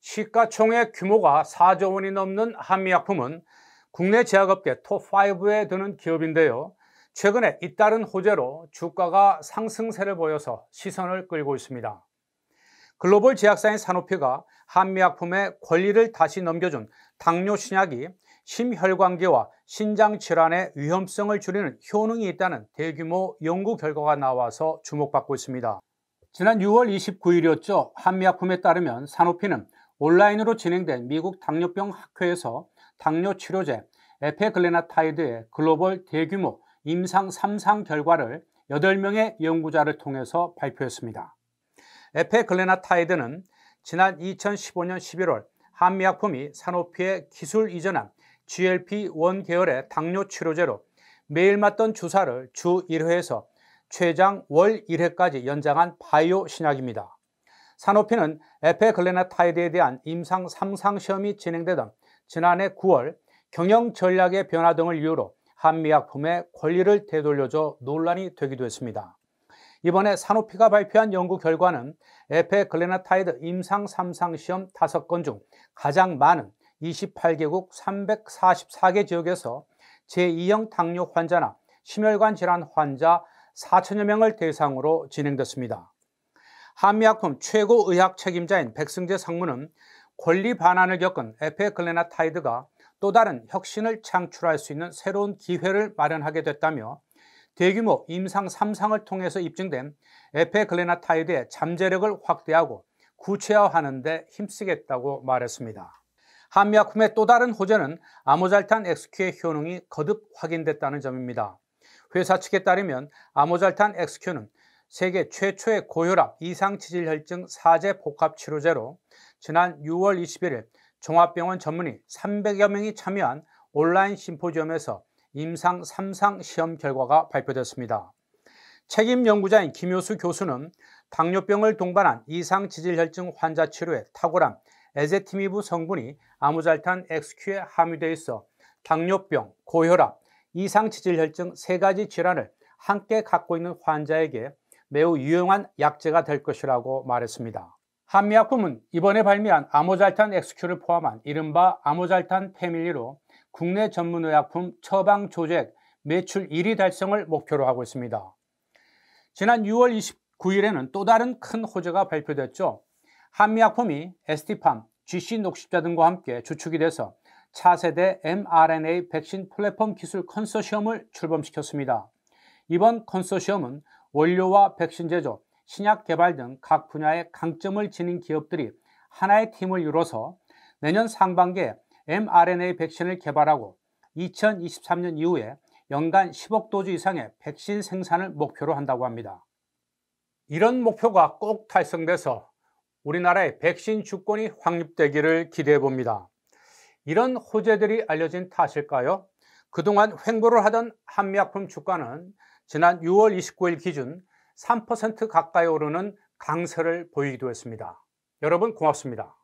시가총액 규모가 4조 원이 넘는 한미약품은 국내 제약업계 톱5에 드는 기업인데요. 최근에 잇따른 호재로 주가가 상승세를 보여서 시선을 끌고 있습니다. 글로벌 제약사인 산오피가 한미약품의 권리를 다시 넘겨준 당뇨 신약이 심혈관계와 신장 질환의 위험성을 줄이는 효능이 있다는 대규모 연구 결과가 나와서 주목받고 있습니다. 지난 6월 29일이었죠. 한미약품에 따르면 산오피는 온라인으로 진행된 미국 당뇨병 학회에서 당뇨 치료제 에페글레나타이드의 글로벌 대규모 임상 3상 결과를 8명의 연구자를 통해서 발표했습니다. 에페글레나타이드는 지난 2015년 11월 한미약품이 산오피의 기술 이전한 GLP-1 계열의 당뇨 치료제로 매일 맞던 주사를 주 1회에서 최장 월 1회까지 연장한 바이오 신약입니다. 산호피는 에페글레나타이드에 대한 임상 3상 시험이 진행되던 지난해 9월 경영 전략의 변화 등을 이유로 한미약품의 권리를 되돌려줘 논란이 되기도 했습니다. 이번에 산호피가 발표한 연구 결과는 에페글레나타이드 임상 3상 시험 5건 중 가장 많은 28개국 344개 지역에서 제2형 당뇨 환자나 심혈관 질환 환자 4천여 명을 대상으로 진행됐습니다. 한미약품 최고 의학 책임자인 백승재 상무는 권리 반환을 겪은 에페글레나 타이드가 또 다른 혁신을 창출할 수 있는 새로운 기회를 마련하게 됐다며 대규모 임상 3상을 통해서 입증된 에페글레나타이드의 잠재력을 확대하고 구체화하는 데 힘쓰겠다고 말했습니다. 한미약품의 또 다른 호재는 아모잘탄 XQ의 효능이 거듭 확인됐다는 점입니다. 회사 측에 따르면 아모잘탄 XQ는 세계 최초의 고혈압 이상치질혈증 사제 복합치료제로 지난 6월 21일 종합병원 전문의 300여 명이 참여한 온라인 심포지엄에서 임상 3상 시험 결과가 발표됐습니다. 책임 연구자인 김효수 교수는 당뇨병을 동반한 이상지질혈증 환자 치료에 탁월한 에제티미브 성분이 아무잘탄 XQ에 함유되어 있어 당뇨병, 고혈압, 이상지질혈증 세 가지 질환을 함께 갖고 있는 환자에게 매우 유용한 약재가 될 것이라고 말했습니다. 한미약품은 이번에 발매한 아모잘탄 엑스큐를 포함한 이른바 아모잘탄 패밀리로 국내 전문의약품 처방 조작 매출 1위 달성을 목표로 하고 있습니다. 지난 6월 29일에는 또 다른 큰 호재가 발표됐죠. 한미약품이 에스티팜 GC 녹십자 등과 함께 주축이 돼서 차세대 mRNA 백신 플랫폼 기술 컨소시엄을 출범시켰습니다. 이번 컨소시엄은 원료와 백신 제조, 신약 개발 등 각 분야의 강점을 지닌 기업들이 하나의 팀을 이뤄서 내년 상반기에 mRNA 백신을 개발하고 2023년 이후에 연간 10억 도주 이상의 백신 생산을 목표로 한다고 합니다. 이런 목표가 꼭 달성돼서 우리나라의 백신 주권이 확립되기를 기대해 봅니다. 이런 호재들이 알려진 탓일까요? 그동안 횡보를 하던 한미약품 주가는 지난 6월 29일 기준 3% 가까이 오르는 강세를 보이기도 했습니다. 여러분 고맙습니다.